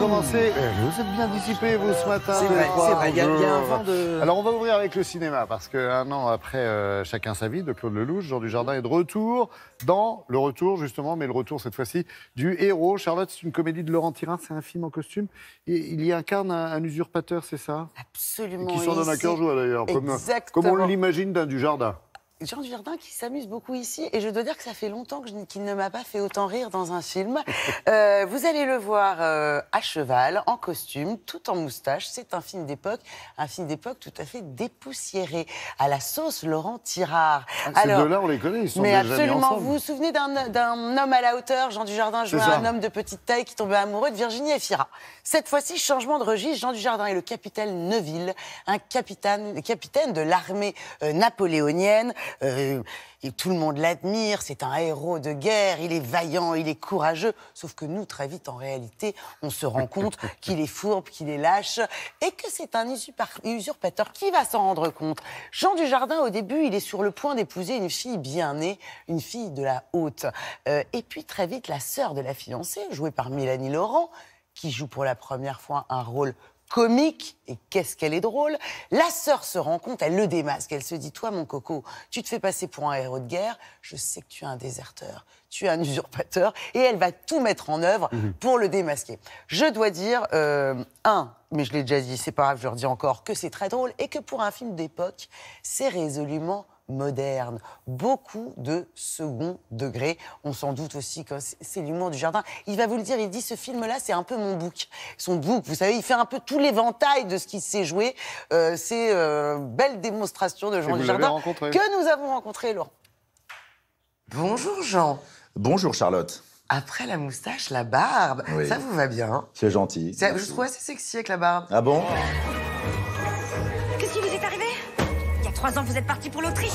Vous êtes mmh. eh, bien dissipé, vous, ce matin. C'est vrai, Il y, a un vent de. Alors, on va ouvrir avec le cinéma, parce qu'un an après euh, Chacun sa vie de Claude Lelouch, Jean Jardin est de retour dans le retour, justement, mais le retour cette fois-ci du héros. Charlotte, c'est une comédie de Laurent Tirin, c'est un film en costume. Et il y incarne un, usurpateur, c'est ça Absolument. qui s'en donne à cœur joie, d'ailleurs, comme, comme on l'imagine du Jardin Jean Dujardin qui s'amuse beaucoup ici et je dois dire que ça fait longtemps qu'il ne m'a pas fait autant rire dans un film. Euh, vous allez le voir euh, à cheval, en costume, tout en moustache. C'est un film d'époque, un film d'époque tout à fait dépoussiéré, à la sauce Laurent Tirard. Ah, on les connaît, Mais absolument, vous vous souvenez d'un homme à la hauteur, Jean Dujardin jouait un homme de petite taille qui tombait amoureux de Virginie Efira. Cette fois-ci, changement de registre, Jean Dujardin est le capitaine Neuville, un capitaine, capitaine de l'armée euh, napoléonienne. Euh, tout le monde l'admire, c'est un héros de guerre, il est vaillant, il est courageux. Sauf que nous, très vite, en réalité, on se rend compte qu'il est fourbe, qu'il est lâche, et que c'est un usurpateur. Qui va s'en rendre compte Jean Dujardin, au début, il est sur le point d'épouser une fille bien née, une fille de la haute. Euh, et puis, très vite, la sœur de la fiancée, jouée par Mélanie Laurent, qui joue pour la première fois un rôle comique, et qu'est-ce qu'elle est drôle. La sœur se rend compte, elle le démasque, elle se dit, toi mon coco, tu te fais passer pour un héros de guerre, je sais que tu es un déserteur, tu es un usurpateur, et elle va tout mettre en œuvre mhm. pour le démasquer. Je dois dire, euh, un, mais je l'ai déjà dit, c'est pas grave, je le redis encore, que c'est très drôle, et que pour un film d'époque, c'est résolument moderne. Beaucoup de second degré. On s'en doute aussi que c'est l'humour du jardin. Il va vous le dire, il dit ce film-là, c'est un peu mon bouc. Son bouc, vous savez, il fait un peu tout l'éventail de ce qui s'est joué. Euh, c'est une euh, belle démonstration de Jean du Jardin que nous avons rencontré, Laurent. Bonjour Jean. Bonjour Charlotte. Après la moustache, la barbe, ça vous va bien. C'est gentil. je trouve assez sexy avec la barbe. Ah bon trois ans, vous êtes parti pour l'Autriche.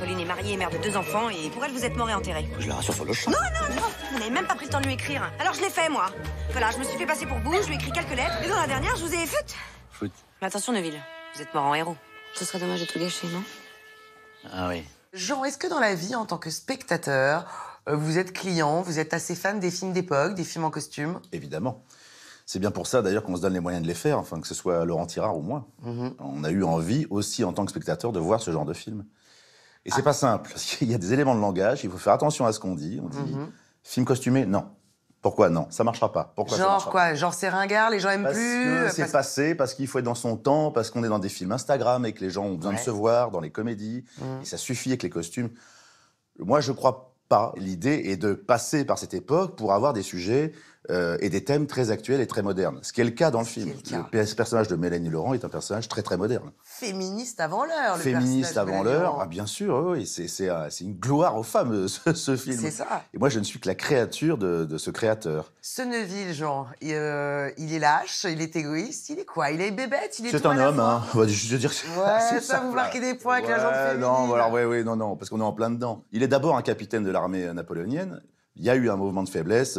Pauline est mariée et mère de deux enfants, et pour elle, vous êtes mort et enterré. Je la rassure sur le champ. Non, non, non Vous n'avez même pas pris le temps de lui écrire. Alors je l'ai fait, moi. Voilà, je me suis fait passer pour vous, je lui ai écrit quelques lettres, et dans la dernière, je vous ai fait. Foot. Mais attention, Neville, vous êtes mort en héros. Ce serait dommage de tout gâcher, non Ah oui. Jean, est-ce que dans la vie, en tant que spectateur, euh, vous êtes client, vous êtes assez fan des films d'époque, des films en costume Évidemment. C'est bien pour ça d'ailleurs qu'on se donne les moyens de les faire, enfin que ce soit Laurent Tirard ou moi. Mhm. On a eu envie aussi en tant que spectateur de voir ce genre de film. Et c'est ah. pas simple, parce y a des éléments de langage, il faut faire attention à ce qu'on dit. On dit mhm. film costumé, non. Pourquoi non Ça marchera pas. Pourquoi Genre quoi Genre c'est ringard, les gens aiment plus. parce c'est passé, parce qu'il faut être dans son temps, parce qu'on est dans des films Instagram et que les gens ont besoin de se voir dans les comédies, mhm. et ça suffit avec les costumes. Moi je crois pas. L'idée est de passer par cette époque pour avoir des sujets euh, et des thèmes très actuels et très modernes. Ce qui est le cas dans le film. Le, personnage de Mélanie Laurent est un personnage très très moderne. Féministe avant l'heure. Féministe avant l'heure, ah, bien sûr. Oui, euh, c'est une gloire aux femmes euh, ce, film. C'est ça. Et moi, je ne suis que la créature de, ce créateur. Neville, Jean, il, il, est lâche, il est égoïste, il est quoi Il est bébête, il est. C'est un homme, hein. je va dire. ça, ça, vous marquez des points avec la féminine. Non, alors oui, non, non, parce qu'on est en plein dedans. Il est d'abord un capitaine de l'armée napoléonienne. Il y a eu un mouvement de faiblesse.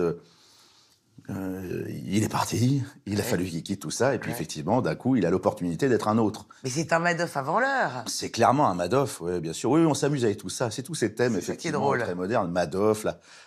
Euh, il est parti, il a fallu qu'il quitte tout ça, et puis effectivement, d'un coup, il a l'opportunité d'être un autre. Mais c'est un Madoff avant l'heure C'est clairement un Madoff, oui, bien sûr. Oui, on s'amuse avec tout ça, c'est tous ces thèmes, effectivement, drôle. très modernes. Madoff,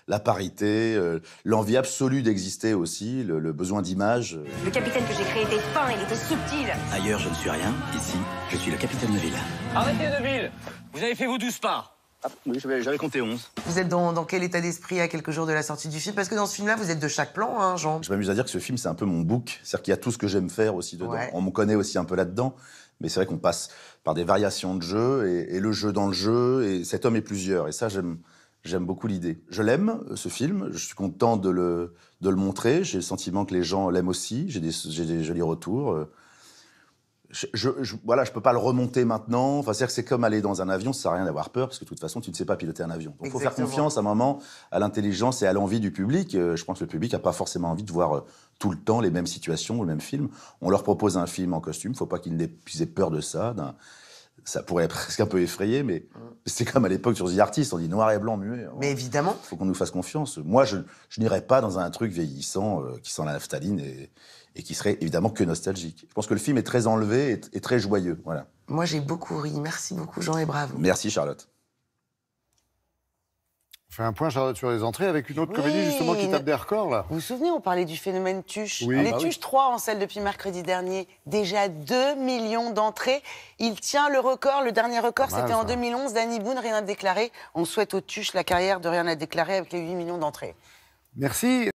la, parité, euh, l'envie absolue d'exister aussi, le, besoin d'image. Le capitaine que j'ai créé était fin, il était subtil Ailleurs, je ne suis rien. Ici, je suis le capitaine de ville. Arrêtez de ville Vous avez fait vos douze pas ah, oui, j'avais compté 11. Vous êtes dans, quel état d'esprit à quelques jours de la sortie du film Parce que dans ce film-là, vous êtes de chaque plan, hein, Jean. Je m'amuse à dire que ce film, c'est un peu mon book. C'est-à-dire qu'il y a tout ce que j'aime faire aussi dedans. On me connaît aussi un peu là-dedans. Mais c'est vrai qu'on passe par des variations de jeu et, le jeu dans le jeu. Et cet homme est plusieurs. Et ça, j'aime. beaucoup l'idée. Je l'aime, ce film. Je suis content de le, de le montrer. J'ai le sentiment que les gens l'aiment aussi. J'ai des, des jolis retours je, je, voilà, je peux pas le remonter maintenant. Enfin, cest c'est comme aller dans un avion, ça sert à rien d'avoir peur, parce que de toute façon, tu ne sais pas piloter un avion. il faut faire confiance à un moment à l'intelligence et à l'envie du public. Euh, je pense que le public n'a pas forcément envie de voir euh, tout le temps les mêmes situations, ou le même film. On leur propose un film en costume, faut pas qu'ils aient peur de ça, ça pourrait presque un peu effrayer, mais mm. c'est comme à l'époque sur The Artist, on dit noir et blanc muet. Hein. Mais évidemment. Il faut qu'on nous fasse confiance. Moi, je, je n'irai pas dans un truc vieillissant euh, qui sent la naphtaline et, qui serait évidemment que nostalgique. Je pense que le film est très enlevé et, très joyeux. Voilà. Moi, j'ai beaucoup ri. Merci beaucoup, Jean, et bravo. Merci, Charlotte un point, Charlotte, sur les entrées avec une autre comédie justement qui tape des records là. Vous vous souvenez, on parlait du phénomène Tuche. Les ah 3 en salle depuis mercredi dernier. Déjà 2 millions d'entrées. Il tient le record. Le dernier record, c'était en 2011. Danny Boone, rien à déclarer. On souhaite aux Tuches la carrière de rien à déclarer avec les 8 millions d'entrées. Merci.